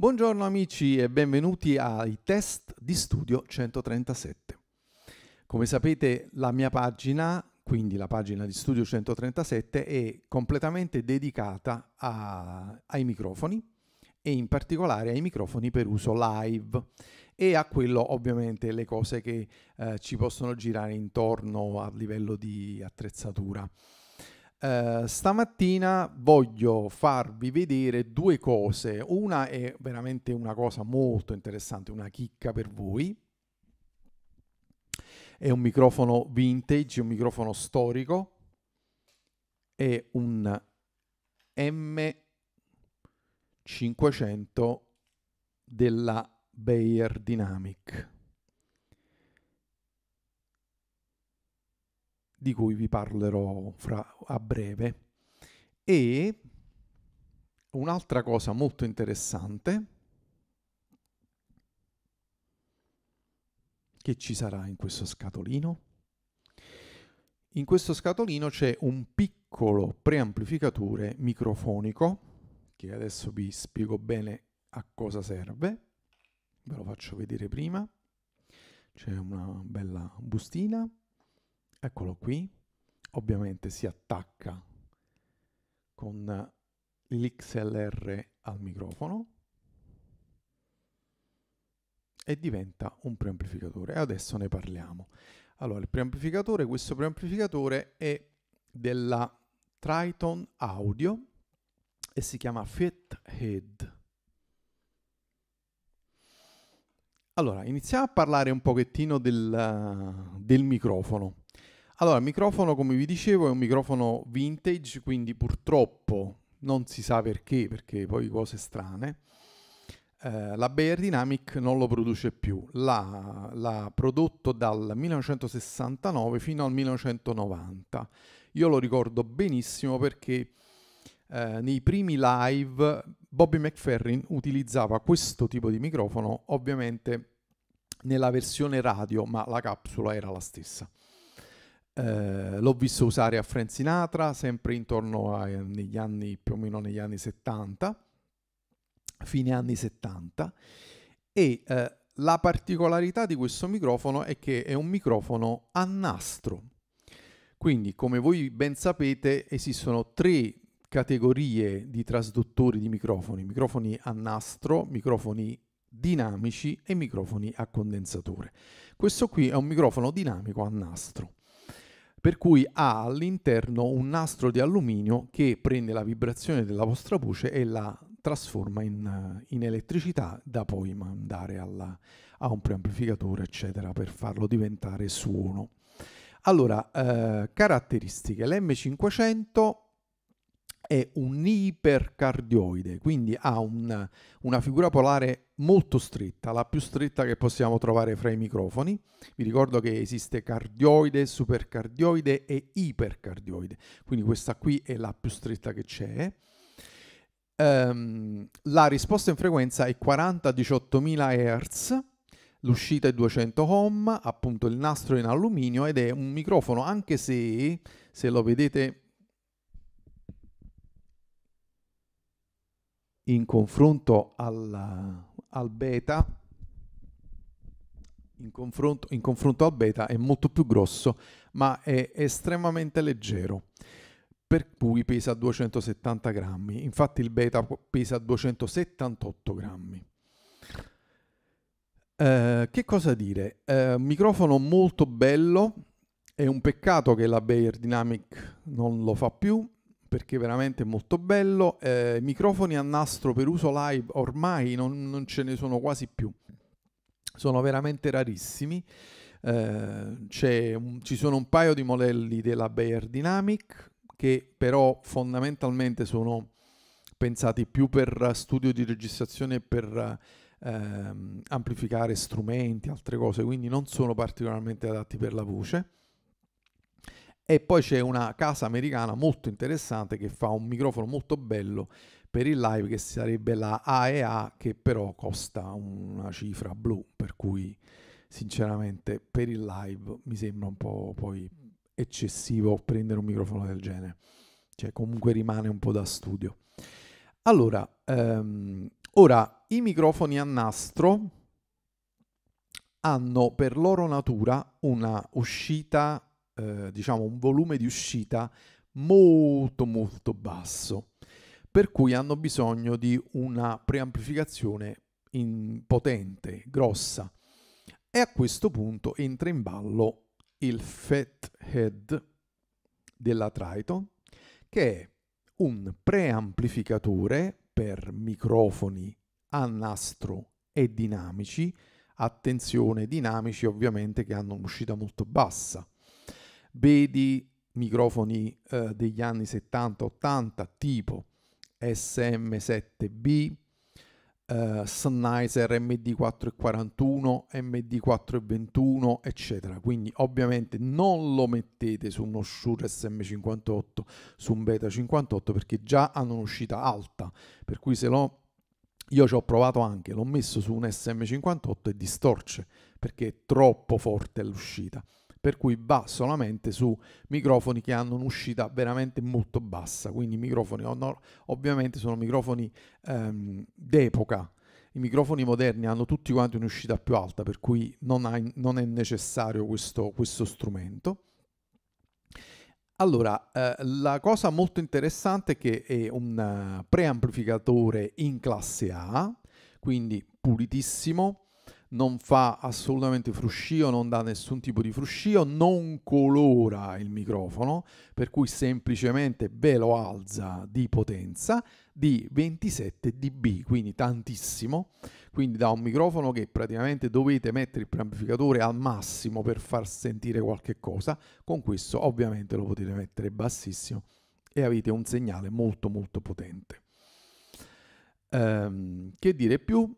Buongiorno amici e benvenuti ai test di studio 137. Come sapete la mia pagina, quindi la pagina di studio 137, è completamente dedicata a, ai microfoni e in particolare ai microfoni per uso live e a quello ovviamente le cose che eh, ci possono girare intorno a livello di attrezzatura. Eh, stamattina voglio farvi vedere due cose. Una è veramente una cosa molto interessante, una chicca per voi. È un microfono vintage, un microfono storico. È un M500 della Bayer Dynamic. di cui vi parlerò fra, a breve. E un'altra cosa molto interessante che ci sarà in questo scatolino. In questo scatolino c'è un piccolo preamplificatore microfonico che adesso vi spiego bene a cosa serve. Ve lo faccio vedere prima. C'è una bella bustina Eccolo qui. Ovviamente si attacca con l'XLR al microfono e diventa un preamplificatore. Adesso ne parliamo. Allora, il preamplificatore, questo preamplificatore è della Triton Audio e si chiama Fit Head. Allora, iniziamo a parlare un pochettino del, del microfono. Allora, il microfono, come vi dicevo, è un microfono vintage, quindi purtroppo non si sa perché, perché poi cose strane. Eh, la Bayer Dynamic non lo produce più, l'ha, l'ha prodotto dal 1969 fino al 1990. Io lo ricordo benissimo perché eh, nei primi live Bobby McFerrin utilizzava questo tipo di microfono, ovviamente nella versione radio, ma la capsula era la stessa. Eh, l'ho visto usare a Frank Sinatra, sempre intorno agli eh, anni, più o meno negli anni 70, fine anni 70. E eh, la particolarità di questo microfono è che è un microfono a nastro. Quindi, come voi ben sapete, esistono tre categorie di trasduttori di microfoni, microfoni a nastro, microfoni dinamici e microfoni a condensatore. Questo qui è un microfono dinamico a nastro per cui ha all'interno un nastro di alluminio che prende la vibrazione della vostra voce e la trasforma in, eh, in elettricità da poi mandare alla, a un preamplificatore eccetera per farlo diventare suono. Allora, eh, caratteristiche. L'M500 è un ipercardioide, quindi ha una, una figura polare molto stretta, la più stretta che possiamo trovare fra i microfoni. Vi ricordo che esiste cardioide, supercardioide e ipercardioide, quindi questa qui è la più stretta che c'è. Um, la risposta in frequenza è 40-18000 Hz, l'uscita è 200 ohm, appunto il nastro è in alluminio ed è un microfono, anche se, se lo vedete in confronto al, al beta, in confronto, in confronto, al beta è molto più grosso, ma è estremamente leggero, per cui pesa 270 grammi. Infatti il beta pesa 278 grammi. Eh, che cosa dire? Eh, microfono molto bello, è un peccato che la Bayer Dynamic non lo fa più, perché veramente molto bello. Eh, microfoni a nastro per uso live ormai non, non ce ne sono quasi più, sono veramente rarissimi. Eh, un, ci sono un paio di modelli della Bayer Dynamic che però fondamentalmente sono pensati più per studio di registrazione e per ehm, amplificare strumenti, altre cose, quindi non sono particolarmente adatti per la voce. E poi c'è una casa americana molto interessante che fa un microfono molto bello per il live che sarebbe la AEA che però costa una cifra blu per cui sinceramente per il live mi sembra un po' poi eccessivo prendere un microfono del genere cioè comunque rimane un po' da studio allora ehm, ora i microfoni a nastro hanno per loro natura una uscita eh, diciamo un volume di uscita molto molto basso per cui hanno bisogno di una preamplificazione potente, grossa. E a questo punto entra in ballo il Fat Head della Triton, che è un preamplificatore per microfoni a nastro e dinamici. Attenzione, dinamici ovviamente che hanno un'uscita molto bassa vedi microfoni eh, degli anni 70-80 tipo SM7B, eh, Sennheiser MD441, MD421, eccetera. Quindi ovviamente non lo mettete su uno Shure SM58, su un Beta 58 perché già hanno un'uscita alta, per cui se lo io ci ho provato anche, l'ho messo su un SM58 e distorce perché è troppo forte l'uscita per cui va solamente su microfoni che hanno un'uscita veramente molto bassa, quindi i microfoni ovviamente sono microfoni ehm, d'epoca. I microfoni moderni hanno tutti quanti un'uscita più alta, per cui non, hai, non è necessario questo, questo strumento. Allora, eh, la cosa molto interessante è che è un eh, preamplificatore in classe A, quindi pulitissimo, non fa assolutamente fruscio, non dà nessun tipo di fruscio, non colora il microfono, per cui semplicemente ve lo alza di potenza di 27 dB, quindi tantissimo, quindi da un microfono che praticamente dovete mettere il preamplificatore al massimo per far sentire qualche cosa, con questo ovviamente lo potete mettere bassissimo e avete un segnale molto molto potente. Ehm, che dire più?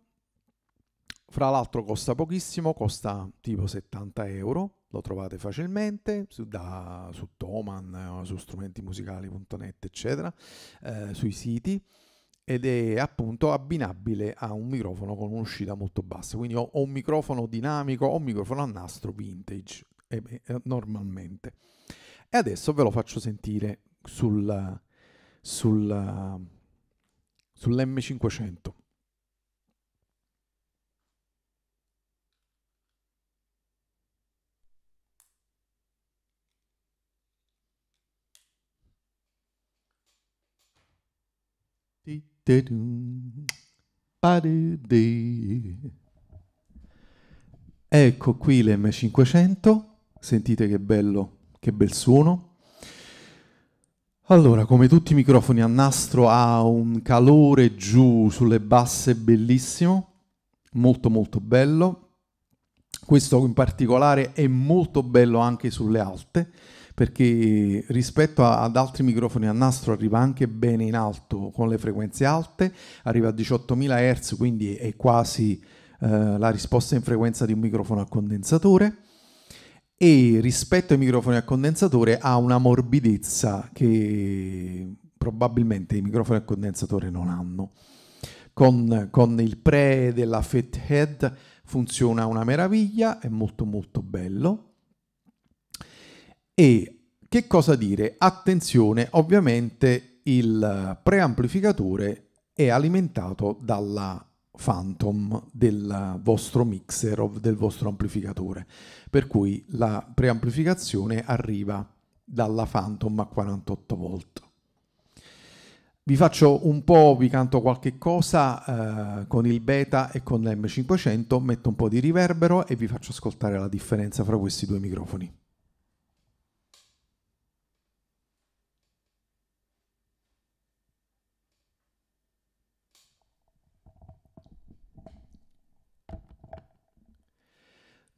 Fra l'altro costa pochissimo, costa tipo 70 euro, lo trovate facilmente su, da, su Toman, eh, su strumentimusicali.net, eccetera, eh, sui siti ed è appunto abbinabile a un microfono con un'uscita molto bassa. Quindi ho, ho un microfono dinamico, ho un microfono a nastro vintage, eh, eh, normalmente. E adesso ve lo faccio sentire sul, sul, sull'M500. Ecco qui l'M500, sentite che bello, che bel suono. Allora, come tutti i microfoni a nastro ha un calore giù sulle basse bellissimo, molto molto bello. Questo in particolare è molto bello anche sulle alte perché rispetto a, ad altri microfoni a nastro arriva anche bene in alto con le frequenze alte, arriva a 18.000 Hz, quindi è quasi eh, la risposta in frequenza di un microfono a condensatore e rispetto ai microfoni a condensatore ha una morbidezza che probabilmente i microfoni a condensatore non hanno. Con, con, il pre della Fit Head funziona una meraviglia, è molto molto bello e che cosa dire? Attenzione, ovviamente il preamplificatore è alimentato dalla phantom del vostro mixer o del vostro amplificatore, per cui la preamplificazione arriva dalla phantom a 48 volt. Vi faccio un po', vi canto qualche cosa eh, con il beta e con l'M500, metto un po' di riverbero e vi faccio ascoltare la differenza fra questi due microfoni.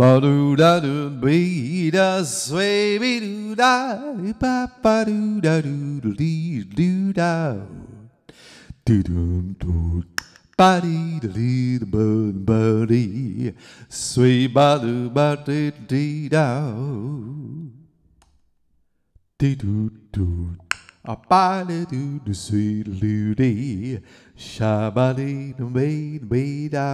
ba do da do be da sway be do da ba ba do da do do dee do da do do do ba dee da dee da ba ba dee sway ba do ba dee dee da dee do do a ba dee do do sway do dee sha ba dee da ba dee da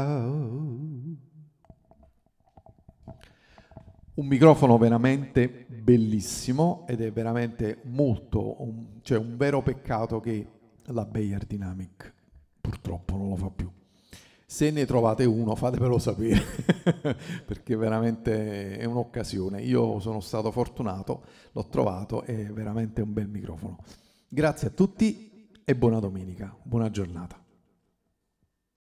un microfono veramente bellissimo ed è veramente molto, un, cioè un vero peccato che la Bayer Dynamic purtroppo non lo fa più. Se ne trovate uno fatevelo sapere perché veramente è un'occasione. Io sono stato fortunato, l'ho trovato, è veramente un bel microfono. Grazie a tutti e buona domenica, buona giornata.